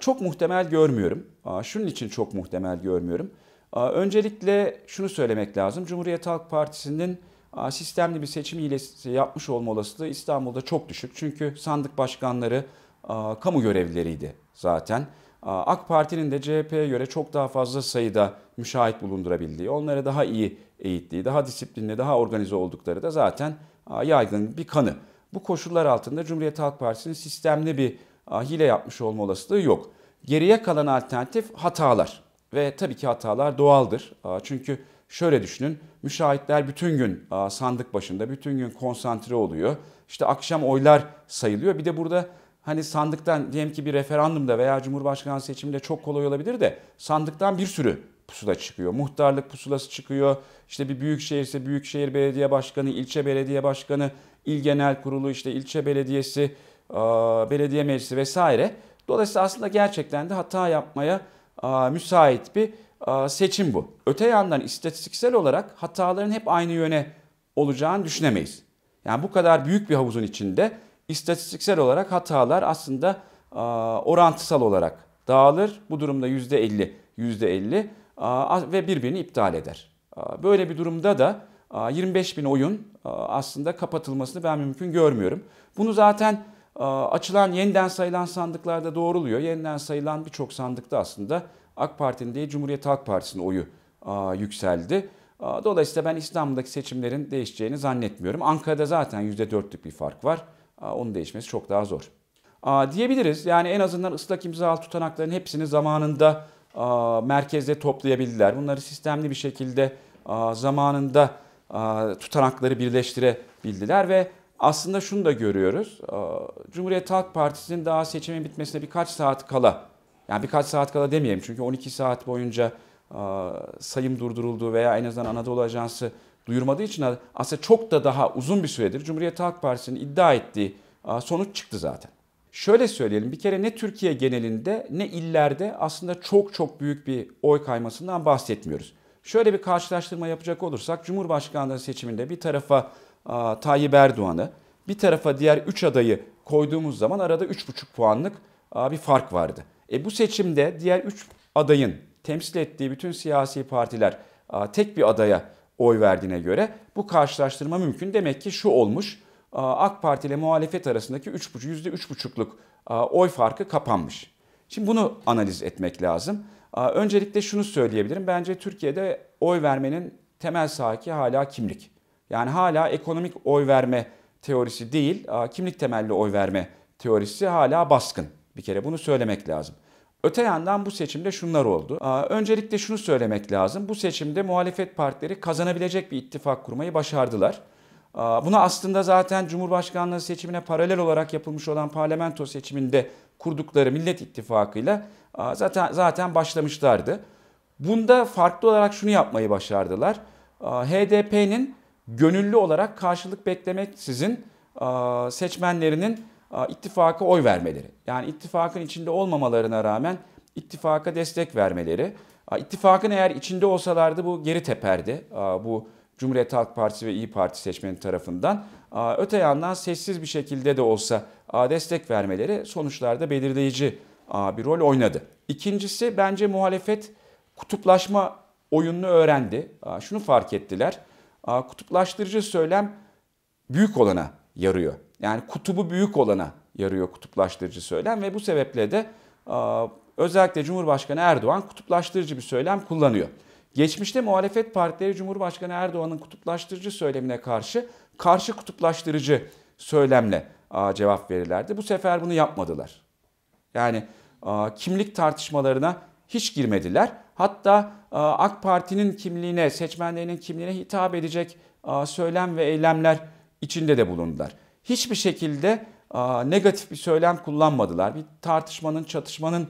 Çok muhtemel görmüyorum. Şunun için çok muhtemel görmüyorum. Öncelikle şunu söylemek lazım. Cumhuriyet Halk Partisi'nin sistemli bir seçim hilesi yapmış olma olasılığı İstanbul'da çok düşük. Çünkü sandık başkanları kamu görevlileriydi zaten. AK Parti'nin de CHP'ye göre çok daha fazla sayıda müşahit bulundurabildiği, onları daha iyi eğittiği, daha disiplinli, daha organize oldukları da zaten yaygın bir kanı. Bu koşullar altında Cumhuriyet Halk Partisi'nin sistemli bir e, hile yapmış olma olasılığı yok. Geriye kalan alternatif hatalar ve tabii ki hatalar doğaldır. E, çünkü şöyle düşünün müşahitler bütün gün e, sandık başında bütün gün konsantre oluyor. İşte akşam oylar sayılıyor. Bir de burada hani sandıktan diyelim ki bir referandumda veya Cumhurbaşkanı seçiminde çok kolay olabilir de sandıktan bir sürü pusula çıkıyor. Muhtarlık pusulası çıkıyor. İşte bir büyükşehir ise büyükşehir belediye başkanı, ilçe belediye başkanı, il genel kurulu işte ilçe belediyesi, e, belediye meclisi vesaire. Dolayısıyla aslında gerçekten de hata yapmaya e, müsait bir e, seçim bu. Öte yandan istatistiksel olarak hataların hep aynı yöne olacağını düşünemeyiz. Yani bu kadar büyük bir havuzun içinde istatistiksel olarak hatalar aslında orantısal olarak dağılır. Bu durumda %50, %50 ve birbirini iptal eder. Böyle bir durumda da 25 bin oyun aslında kapatılmasını ben mümkün görmüyorum. Bunu zaten açılan yeniden sayılan sandıklarda doğruluyor. Yeniden sayılan birçok sandıkta aslında AK Parti'nin değil Cumhuriyet Halk Partisi'nin oyu yükseldi. Dolayısıyla ben İstanbul'daki seçimlerin değişeceğini zannetmiyorum. Ankara'da zaten %4'lük bir fark var. Onun değişmesi çok daha zor. Diyebiliriz yani en azından ıslak imzalı tutanakların hepsini zamanında merkezde toplayabildiler. Bunları sistemli bir şekilde zamanında tutanakları birleştirebildiler ve aslında şunu da görüyoruz. Cumhuriyet Halk Partisi'nin daha seçimin bitmesine birkaç saat kala, yani birkaç saat kala demeyelim çünkü 12 saat boyunca sayım durduruldu veya en azından Anadolu Ajansı duyurmadığı için aslında çok da daha uzun bir süredir Cumhuriyet Halk Partisi'nin iddia ettiği sonuç çıktı zaten. Şöyle söyleyelim bir kere ne Türkiye genelinde ne illerde aslında çok çok büyük bir oy kaymasından bahsetmiyoruz. Şöyle bir karşılaştırma yapacak olursak Cumhurbaşkanlığı seçiminde bir tarafa Tayyip Erdoğan'ı bir tarafa diğer 3 adayı koyduğumuz zaman arada 3,5 puanlık bir fark vardı. E bu seçimde diğer 3 adayın temsil ettiği bütün siyasi partiler tek bir adaya oy verdiğine göre bu karşılaştırma mümkün. Demek ki şu olmuş AK Parti ile muhalefet arasındaki %3,5'luk oy farkı kapanmış. Şimdi bunu analiz etmek lazım. Öncelikle şunu söyleyebilirim. Bence Türkiye'de oy vermenin temel sahaki hala kimlik. Yani hala ekonomik oy verme teorisi değil, kimlik temelli oy verme teorisi hala baskın. Bir kere bunu söylemek lazım. Öte yandan bu seçimde şunlar oldu. Öncelikle şunu söylemek lazım. Bu seçimde muhalefet partileri kazanabilecek bir ittifak kurmayı başardılar. Buna aslında zaten Cumhurbaşkanlığı seçimine paralel olarak yapılmış olan parlamento seçiminde kurdukları Millet İttifakı'yla zaten zaten başlamışlardı. Bunda farklı olarak şunu yapmayı başardılar. HDP'nin gönüllü olarak karşılık beklemek sizin seçmenlerinin ittifaka oy vermeleri. Yani ittifakın içinde olmamalarına rağmen ittifaka destek vermeleri. İttifakın eğer içinde olsalardı bu geri teperdi. Bu Cumhuriyet Halk Partisi ve İyi Parti seçmeni tarafından. Öte yandan sessiz bir şekilde de olsa destek vermeleri sonuçlarda belirleyici bir rol oynadı. İkincisi bence muhalefet kutuplaşma oyununu öğrendi. Şunu fark ettiler kutuplaştırıcı söylem büyük olana yarıyor. Yani kutubu büyük olana yarıyor kutuplaştırıcı söylem ve bu sebeple de özellikle Cumhurbaşkanı Erdoğan kutuplaştırıcı bir söylem kullanıyor. Geçmişte muhalefet partileri Cumhurbaşkanı Erdoğan'ın kutuplaştırıcı söylemine karşı karşı kutuplaştırıcı söylemle cevap verirlerdi. Bu sefer bunu yapmadılar. Yani kimlik tartışmalarına hiç girmediler Hatta e, AK Parti'nin kimliğine, seçmenlerinin kimliğine hitap edecek e, söylem ve eylemler içinde de bulundular. Hiçbir şekilde e, negatif bir söylem kullanmadılar. Bir tartışmanın, çatışmanın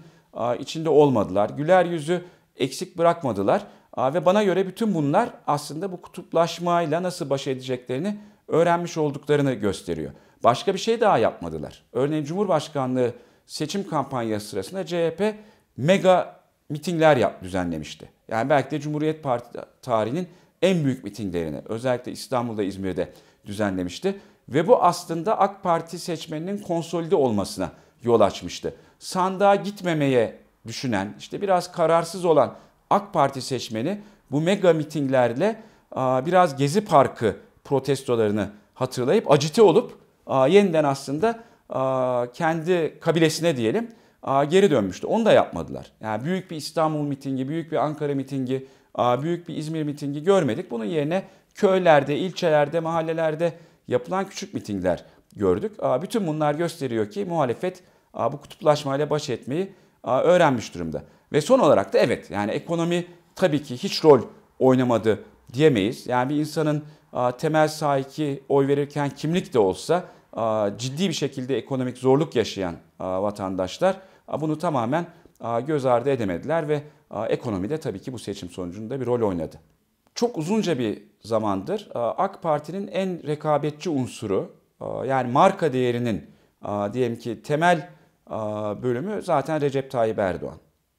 içinde olmadılar. Güler yüzü eksik bırakmadılar. Ve bana göre bütün bunlar aslında bu kutuplaşmayla nasıl baş edeceklerini öğrenmiş olduklarını gösteriyor. Başka bir şey daha yapmadılar. Örneğin Cumhurbaşkanlığı seçim kampanyası sırasında CHP mega mitingler yap, düzenlemişti. Yani belki de Cumhuriyet Parti tarihinin en büyük mitinglerini özellikle İstanbul'da, İzmir'de düzenlemişti. Ve bu aslında AK Parti seçmeninin konsolide olmasına yol açmıştı. Sandığa gitmemeye düşünen, işte biraz kararsız olan AK Parti seçmeni bu mega mitinglerle biraz Gezi Parkı protestolarını hatırlayıp acite olup yeniden aslında kendi kabilesine diyelim geri dönmüştü. Onu da yapmadılar. Yani büyük bir İstanbul mitingi, büyük bir Ankara mitingi, büyük bir İzmir mitingi görmedik. Bunun yerine köylerde, ilçelerde, mahallelerde yapılan küçük mitingler gördük. Bütün bunlar gösteriyor ki muhalefet bu kutuplaşmayla baş etmeyi öğrenmiş durumda. Ve son olarak da evet yani ekonomi tabii ki hiç rol oynamadı diyemeyiz. Yani bir insanın temel sahiki oy verirken kimlik de olsa ciddi bir şekilde ekonomik zorluk yaşayan vatandaşlar bunu tamamen göz ardı edemediler ve ekonomide tabii ki bu seçim sonucunda bir rol oynadı. Çok uzunca bir zamandır AK Parti'nin en rekabetçi unsuru yani marka değerinin diyelim ki temel bölümü zaten Recep Tayyip Erdoğan.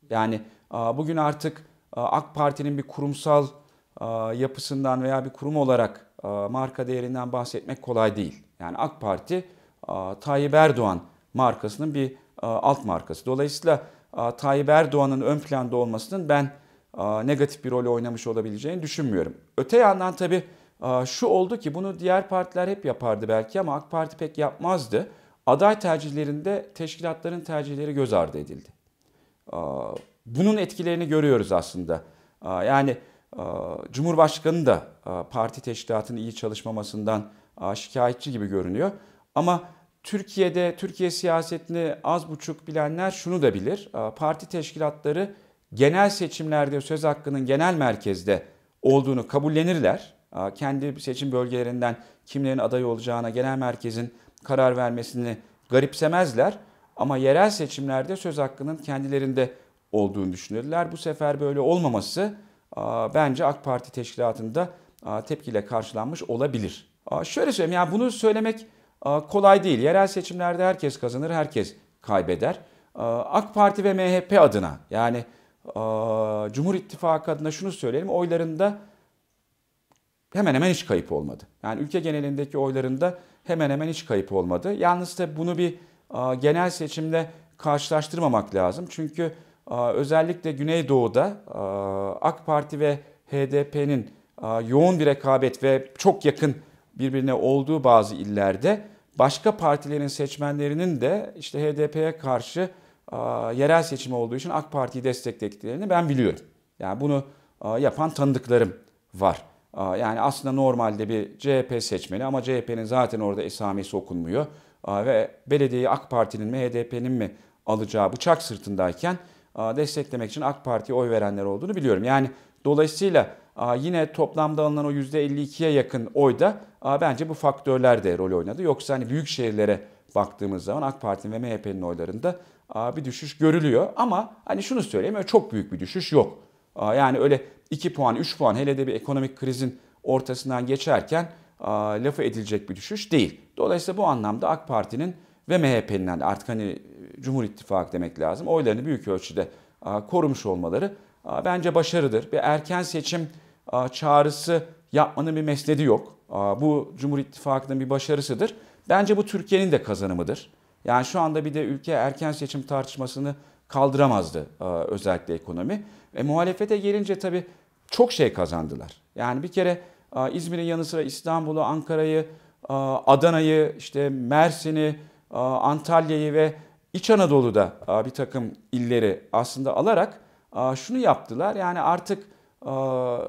Yani bugün artık AK Parti'nin bir kurumsal yapısından veya bir kurum olarak marka değerinden bahsetmek kolay değil. Yani AK Parti Tayyip Erdoğan markasının bir e, alt markası. Dolayısıyla e, Tayyip Erdoğan'ın ön planda olmasının ben e, negatif bir rol oynamış olabileceğini düşünmüyorum. Öte yandan tabii şu oldu ki bunu diğer partiler hep yapardı belki ama AK Parti pek yapmazdı. Aday tercihlerinde teşkilatların tercihleri göz ardı edildi. Bunun etkilerini görüyoruz aslında. Yani Cumhurbaşkanı da parti teşkilatının iyi çalışmamasından şikayetçi gibi görünüyor. Ama Türkiye'de Türkiye siyasetini az buçuk bilenler şunu da bilir. Parti teşkilatları genel seçimlerde söz hakkının genel merkezde olduğunu kabullenirler. Kendi seçim bölgelerinden kimlerin aday olacağına genel merkezin karar vermesini garipsemezler. Ama yerel seçimlerde söz hakkının kendilerinde olduğunu düşünürler. Bu sefer böyle olmaması bence AK Parti teşkilatında tepkiyle karşılanmış olabilir. Şöyle söyleyeyim yani bunu söylemek kolay değil. Yerel seçimlerde herkes kazanır, herkes kaybeder. AK Parti ve MHP adına yani Cumhur İttifakı adına şunu söyleyelim. Oylarında hemen hemen hiç kayıp olmadı. Yani ülke genelindeki oylarında hemen hemen hiç kayıp olmadı. Yalnız da bunu bir genel seçimle karşılaştırmamak lazım. Çünkü özellikle Güneydoğu'da AK Parti ve HDP'nin yoğun bir rekabet ve çok yakın birbirine olduğu bazı illerde başka partilerin seçmenlerinin de işte HDP'ye karşı yerel seçimi olduğu için AK Parti'yi desteklediklerini ben biliyorum. Yani bunu yapan tanıdıklarım var. Yani aslında normalde bir CHP seçmeni ama CHP'nin zaten orada esamesi okunmuyor. Ve belediyeyi AK Parti'nin mi HDP'nin mi alacağı bıçak sırtındayken desteklemek için AK Parti'ye oy verenler olduğunu biliyorum. Yani dolayısıyla yine toplamda alınan o %52'ye yakın oyda bence bu faktörler de rol oynadı. Yoksa hani büyük şehirlere baktığımız zaman AK Parti'nin ve MHP'nin oylarında bir düşüş görülüyor. Ama hani şunu söyleyeyim öyle çok büyük bir düşüş yok. Yani öyle 2 puan 3 puan hele de bir ekonomik krizin ortasından geçerken lafı edilecek bir düşüş değil. Dolayısıyla bu anlamda AK Parti'nin ve MHP'nin artık hani e, Cumhur İttifakı demek lazım oylarını büyük ölçüde korumuş olmaları bence başarıdır. Bir erken seçim çağrısı yapmanın bir mesnedi yok. Bu Cumhur İttifakı'nın bir başarısıdır. Bence bu Türkiye'nin de kazanımıdır. Yani şu anda bir de ülke erken seçim tartışmasını kaldıramazdı özellikle ekonomi. E, muhalefete gelince tabii çok şey kazandılar. Yani bir kere İzmir'in yanı sıra İstanbul'u, Ankara'yı, Adana'yı, işte Mersin'i, Antalya'yı ve İç Anadolu'da bir takım illeri aslında alarak şunu yaptılar. Yani artık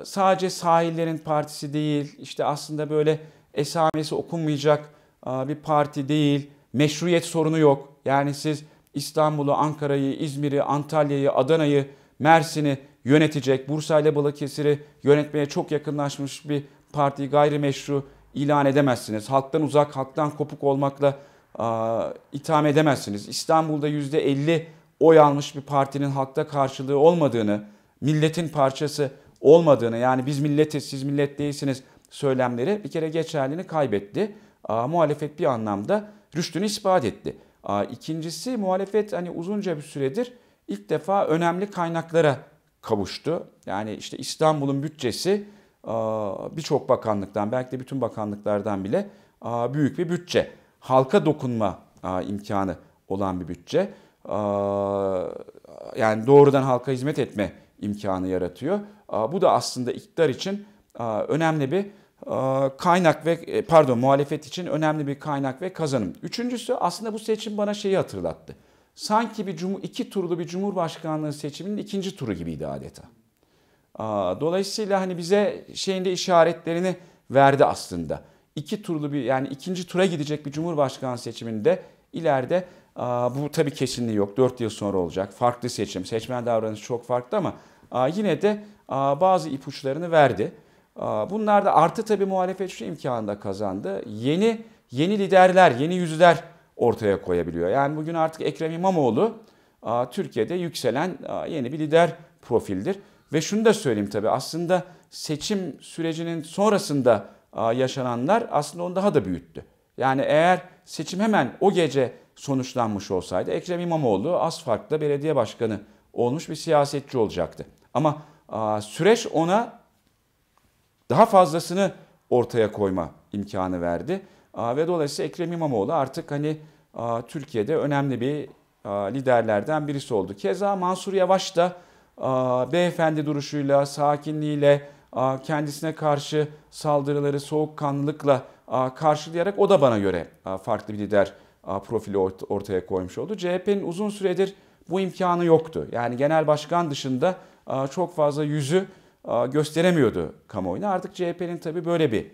sadece sahillerin partisi değil, işte aslında böyle esamesi okunmayacak bir parti değil, meşruiyet sorunu yok. Yani siz İstanbul'u, Ankara'yı, İzmir'i, Antalya'yı, Adana'yı, Mersin'i yönetecek, Bursa ile Balıkesir'i yönetmeye çok yakınlaşmış bir partiyi gayrimeşru ilan edemezsiniz. Halktan uzak, halktan kopuk olmakla a, itham edemezsiniz. İstanbul'da %50 oy almış bir partinin halkta karşılığı olmadığını, milletin parçası olmadığını yani biz milletiz siz millet değilsiniz söylemleri bir kere geçerliliğini kaybetti. A, muhalefet bir anlamda rüştünü ispat etti. A, ikincisi muhalefet hani uzunca bir süredir ilk defa önemli kaynaklara kavuştu. Yani işte İstanbul'un bütçesi birçok bakanlıktan belki de bütün bakanlıklardan bile büyük bir bütçe. Halka dokunma imkanı olan bir bütçe. Yani doğrudan halka hizmet etme imkanı yaratıyor. Bu da aslında iktidar için önemli bir kaynak ve e, pardon muhalefet için önemli bir kaynak ve kazanım. Üçüncüsü aslında bu seçim bana şeyi hatırlattı. Sanki bir cumhur, iki turlu bir cumhurbaşkanlığı seçiminin ikinci turu gibiydi adeta. Dolayısıyla hani bize şeyinde işaretlerini verdi aslında. İki turlu bir yani ikinci tura gidecek bir cumhurbaşkanı seçiminde ileride bu tabii kesinliği yok. Dört yıl sonra olacak. Farklı seçim. Seçmen davranışı çok farklı ama yine de bazı ipuçlarını verdi. Bunlar da artı tabi muhalefet şu imkanında kazandı. Yeni yeni liderler, yeni yüzler ortaya koyabiliyor. Yani bugün artık Ekrem İmamoğlu Türkiye'de yükselen yeni bir lider profildir. Ve şunu da söyleyeyim tabi aslında seçim sürecinin sonrasında yaşananlar aslında onu daha da büyüttü. Yani eğer seçim hemen o gece sonuçlanmış olsaydı Ekrem İmamoğlu az farklı belediye başkanı olmuş bir siyasetçi olacaktı. Ama süreç ona daha fazlasını ortaya koyma imkanı verdi. Ve dolayısıyla Ekrem İmamoğlu artık hani Türkiye'de önemli bir liderlerden birisi oldu. Keza Mansur Yavaş da beyefendi duruşuyla, sakinliğiyle, kendisine karşı saldırıları soğukkanlılıkla karşılayarak o da bana göre farklı bir lider profili ortaya koymuş oldu. CHP'nin uzun süredir bu imkanı yoktu. Yani genel başkan dışında çok fazla yüzü gösteremiyordu kamuoyuna. Artık CHP'nin tabii böyle bir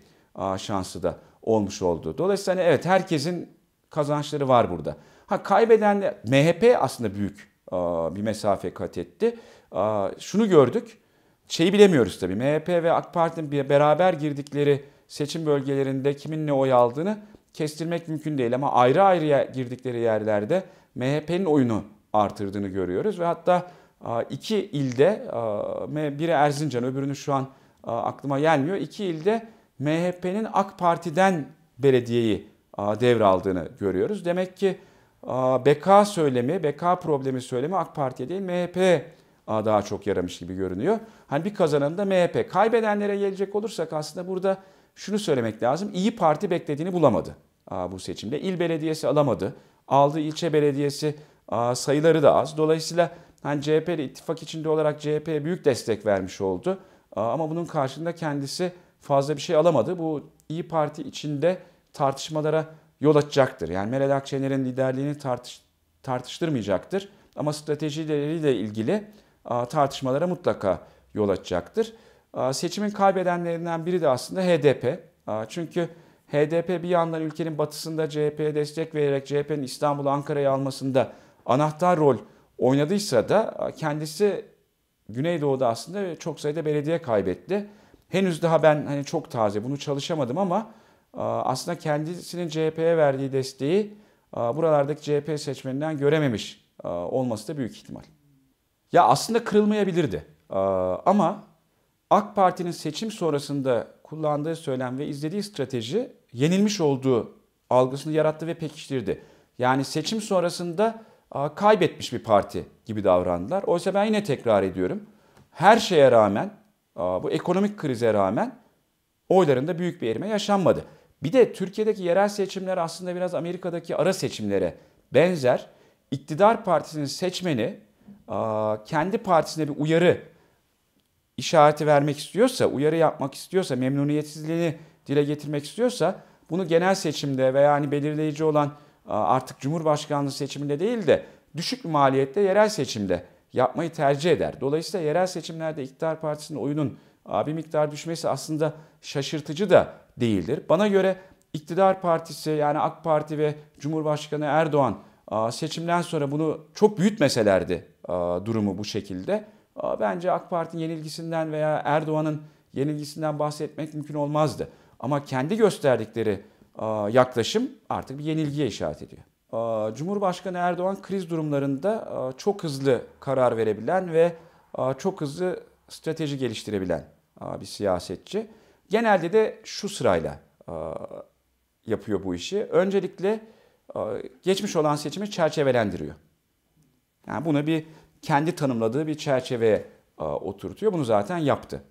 şansı da olmuş oldu. Dolayısıyla evet herkesin kazançları var burada. Ha kaybeden MHP aslında büyük bir mesafe kat etti. Şunu gördük. Şeyi bilemiyoruz tabii. MHP ve AK Parti'nin beraber girdikleri seçim bölgelerinde kimin ne oy aldığını kestirmek mümkün değil ama ayrı ayrıya girdikleri yerlerde MHP'nin oyunu artırdığını görüyoruz ve hatta iki ilde biri Erzincan öbürünü şu an aklıma gelmiyor. İki ilde MHP'nin AK Parti'den belediyeyi devraldığını görüyoruz. Demek ki beka söylemi, beka problemi söylemi AK Parti'ye değil MHP daha çok yaramış gibi görünüyor. Hani bir kazanan da MHP. Kaybedenlere gelecek olursak aslında burada şunu söylemek lazım. İyi Parti beklediğini bulamadı bu seçimde. İl belediyesi alamadı. Aldığı ilçe belediyesi sayıları da az. Dolayısıyla hani CHP ile ittifak içinde olarak CHP'ye büyük destek vermiş oldu. Ama bunun karşılığında kendisi fazla bir şey alamadı. Bu İyi Parti içinde tartışmalara yol açacaktır. Yani Meral Akşener'in liderliğini tartış, tartıştırmayacaktır. Ama stratejileriyle ilgili tartışmalara mutlaka yol açacaktır. Seçimin kaybedenlerinden biri de aslında HDP. Çünkü HDP bir yandan ülkenin batısında CHP'ye destek vererek CHP'nin İstanbul'u Ankara'yı almasında anahtar rol oynadıysa da kendisi Güneydoğu'da aslında çok sayıda belediye kaybetti. Henüz daha ben hani çok taze bunu çalışamadım ama aslında kendisinin CHP'ye verdiği desteği buralardaki CHP seçmeninden görememiş olması da büyük ihtimal. Ya aslında kırılmayabilirdi ama AK Parti'nin seçim sonrasında kullandığı söylem ve izlediği strateji yenilmiş olduğu algısını yarattı ve pekiştirdi. Yani seçim sonrasında kaybetmiş bir parti gibi davrandılar. Oysa ben yine tekrar ediyorum. Her şeye rağmen bu ekonomik krize rağmen oylarında büyük bir erime yaşanmadı. Bir de Türkiye'deki yerel seçimler aslında biraz Amerika'daki ara seçimlere benzer. İktidar partisinin seçmeni kendi partisine bir uyarı işareti vermek istiyorsa, uyarı yapmak istiyorsa, memnuniyetsizliğini dile getirmek istiyorsa bunu genel seçimde veya hani belirleyici olan artık Cumhurbaşkanlığı seçiminde değil de düşük bir maliyette yerel seçimde yapmayı tercih eder. Dolayısıyla yerel seçimlerde iktidar Partisi'nin oyunun bir miktar düşmesi aslında şaşırtıcı da değildir. Bana göre iktidar Partisi yani AK Parti ve Cumhurbaşkanı Erdoğan seçimden sonra bunu çok büyütmeselerdi durumu bu şekilde. Bence AK Parti'nin yenilgisinden veya Erdoğan'ın yenilgisinden bahsetmek mümkün olmazdı. Ama kendi gösterdikleri yaklaşım artık bir yenilgiye işaret ediyor. Cumhurbaşkanı Erdoğan kriz durumlarında çok hızlı karar verebilen ve çok hızlı strateji geliştirebilen bir siyasetçi. Genelde de şu sırayla yapıyor bu işi. Öncelikle geçmiş olan seçimi çerçevelendiriyor. Yani bunu bir kendi tanımladığı bir çerçeveye oturtuyor. Bunu zaten yaptı.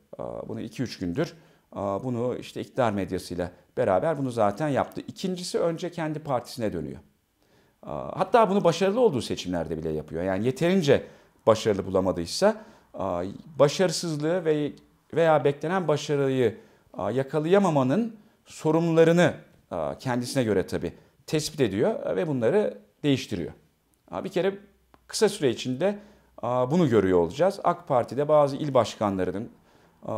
Bunu 2-3 gündür bunu işte iktidar medyasıyla beraber bunu zaten yaptı. İkincisi önce kendi partisine dönüyor. Hatta bunu başarılı olduğu seçimlerde bile yapıyor. Yani yeterince başarılı bulamadıysa başarısızlığı ve veya beklenen başarıyı yakalayamamanın sorumlularını kendisine göre tabii tespit ediyor ve bunları değiştiriyor. Bir kere kısa süre içinde bunu görüyor olacağız. AK Parti'de bazı il başkanlarının ee,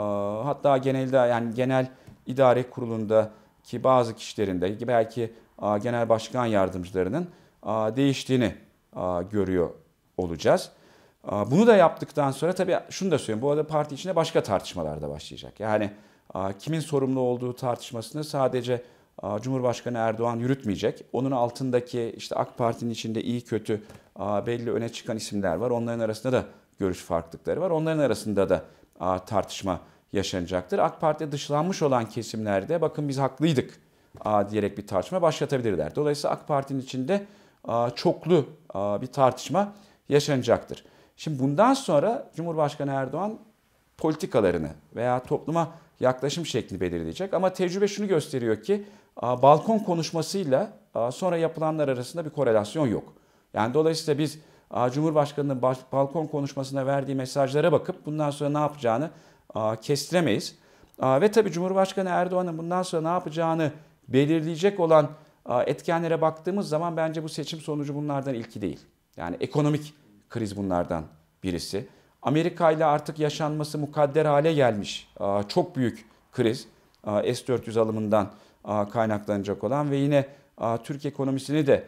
hatta genelde yani genel idare kurulunda ki bazı kişilerinde belki e, genel başkan yardımcılarının e, değiştiğini e, görüyor olacağız. Bunu da yaptıktan sonra tabii şunu da söyleyeyim. Bu arada parti içinde başka tartışmalar da başlayacak. Yani kimin sorumlu olduğu tartışmasını sadece Cumhurbaşkanı Erdoğan yürütmeyecek. Onun altındaki işte AK Parti'nin içinde iyi kötü belli öne çıkan isimler var. Onların arasında da görüş farklılıkları var. Onların arasında da e, tartışma yaşanacaktır. AK Parti dışlanmış olan kesimlerde bakın biz haklıydık e, diyerek bir tartışma başlatabilirler. Dolayısıyla AK Parti'nin içinde e, çoklu bir tartışma yaşanacaktır. Şimdi bundan sonra Cumhurbaşkanı Erdoğan politikalarını veya topluma yaklaşım şekli belirleyecek. Ama tecrübe şunu gösteriyor ki balkon konuşmasıyla sonra yapılanlar arasında bir korelasyon yok. Yani dolayısıyla biz Cumhurbaşkanı'nın balkon konuşmasına verdiği mesajlara bakıp bundan sonra ne yapacağını kestiremeyiz. Ve tabii Cumhurbaşkanı Erdoğan'ın bundan sonra ne yapacağını belirleyecek olan etkenlere baktığımız zaman bence bu seçim sonucu bunlardan ilki değil. Yani ekonomik kriz bunlardan birisi. Amerika ile artık yaşanması mukadder hale gelmiş çok büyük kriz S-400 alımından kaynaklanacak olan ve yine Türk ekonomisini de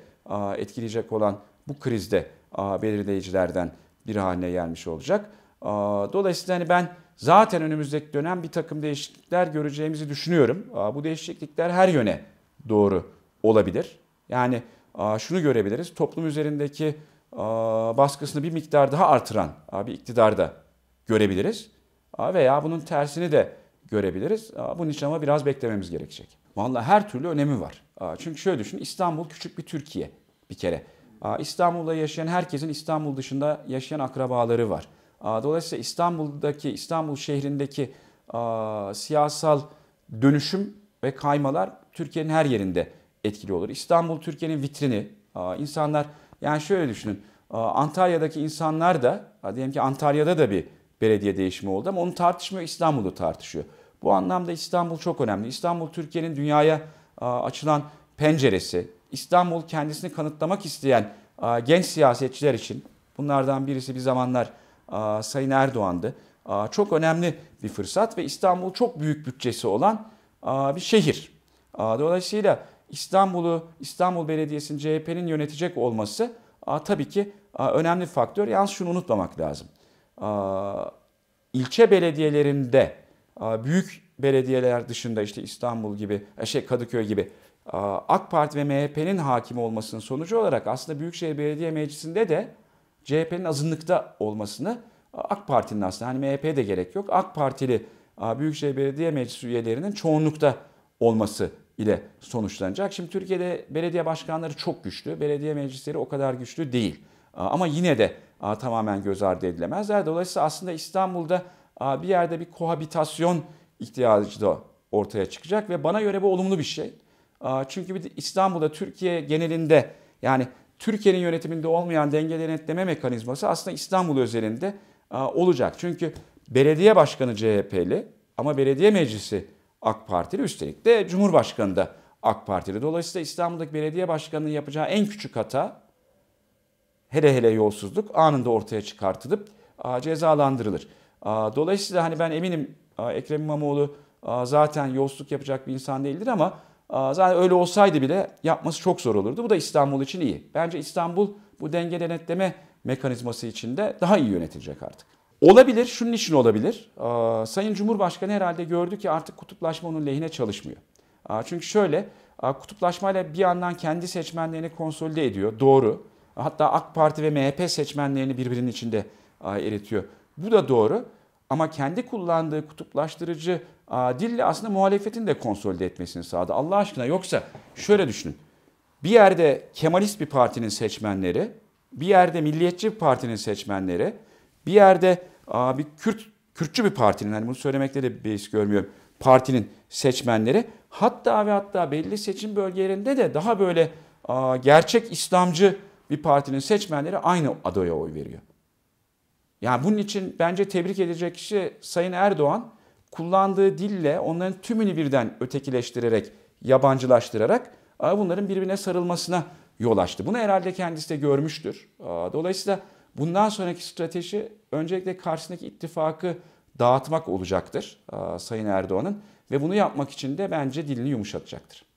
etkileyecek olan bu krizde belirleyicilerden bir haline gelmiş olacak. Dolayısıyla hani ben zaten önümüzdeki dönem bir takım değişiklikler göreceğimizi düşünüyorum. Bu değişiklikler her yöne doğru olabilir. Yani şunu görebiliriz. Toplum üzerindeki baskısını bir miktar daha artıran bir iktidar da görebiliriz. Veya bunun tersini de görebiliriz. Bunun için ama biraz beklememiz gerekecek. Vallahi her türlü önemi var. Çünkü şöyle düşün İstanbul küçük bir Türkiye bir kere. İstanbul'da yaşayan herkesin İstanbul dışında yaşayan akrabaları var. Dolayısıyla İstanbul'daki, İstanbul şehrindeki siyasal dönüşüm ve kaymalar Türkiye'nin her yerinde etkili olur. İstanbul Türkiye'nin vitrini. İnsanlar, yani şöyle düşünün, Antalya'daki insanlar da, diyelim ki Antalya'da da bir belediye değişimi oldu ama onu tartışmıyor, İstanbul'u tartışıyor. Bu anlamda İstanbul çok önemli. İstanbul Türkiye'nin dünyaya açılan penceresi, İstanbul kendisini kanıtlamak isteyen genç siyasetçiler için bunlardan birisi bir zamanlar Sayın Erdoğan'dı. Çok önemli bir fırsat ve İstanbul çok büyük bütçesi olan bir şehir. Dolayısıyla İstanbul'u İstanbul Belediyesi'nin CHP'nin yönetecek olması tabii ki önemli faktör. Yalnız şunu unutmamak lazım. İlçe belediyelerinde büyük belediyeler dışında işte İstanbul gibi, şey Kadıköy gibi AK Parti ve MHP'nin hakim olmasının sonucu olarak aslında Büyükşehir Belediye Meclisi'nde de CHP'nin azınlıkta olmasını AK Parti'nin aslında hani MHP'ye de gerek yok. AK Partili Büyükşehir Belediye Meclisi üyelerinin çoğunlukta olması ile sonuçlanacak. Şimdi Türkiye'de belediye başkanları çok güçlü, belediye meclisleri o kadar güçlü değil. Ama yine de tamamen göz ardı edilemezler. Dolayısıyla aslında İstanbul'da bir yerde bir kohabitasyon ihtiyacı da ortaya çıkacak ve bana göre bu olumlu bir şey. Çünkü bir İstanbul'da Türkiye genelinde yani Türkiye'nin yönetiminde olmayan dengeli denetleme mekanizması aslında İstanbul özelinde olacak. Çünkü belediye başkanı CHP'li ama belediye meclisi AK Partili üstelik de Cumhurbaşkanı da AK Partili. Dolayısıyla İstanbul'daki belediye başkanının yapacağı en küçük hata hele hele yolsuzluk anında ortaya çıkartılıp cezalandırılır. Dolayısıyla hani ben eminim Ekrem İmamoğlu zaten yolsuzluk yapacak bir insan değildir ama Zaten öyle olsaydı bile yapması çok zor olurdu. Bu da İstanbul için iyi. Bence İstanbul bu denge denetleme mekanizması içinde daha iyi yönetilecek artık. Olabilir, şunun için olabilir. Sayın Cumhurbaşkanı herhalde gördü ki artık kutuplaşma onun lehine çalışmıyor. Çünkü şöyle, kutuplaşmayla bir yandan kendi seçmenlerini konsolide ediyor, doğru. Hatta AK Parti ve MHP seçmenlerini birbirinin içinde eritiyor. Bu da doğru. Ama kendi kullandığı kutuplaştırıcı dille aslında muhalefetin de konsolide etmesini sağladı. Allah aşkına yoksa şöyle düşünün. Bir yerde Kemalist bir partinin seçmenleri, bir yerde Milliyetçi bir partinin seçmenleri, bir yerde bir Kürt Kürtçü bir partinin, hani bunu söylemekte de bir his görmüyorum, partinin seçmenleri hatta ve hatta belli seçim bölgelerinde de daha böyle gerçek İslamcı bir partinin seçmenleri aynı adaya oy veriyor. Yani bunun için bence tebrik edecek kişi Sayın Erdoğan kullandığı dille onların tümünü birden ötekileştirerek, yabancılaştırarak e, bunların birbirine sarılmasına yol açtı. Bunu herhalde kendisi de görmüştür. E, dolayısıyla bundan sonraki strateji öncelikle karşısındaki ittifakı dağıtmak olacaktır e, Sayın Erdoğan'ın ve bunu yapmak için de bence dilini yumuşatacaktır.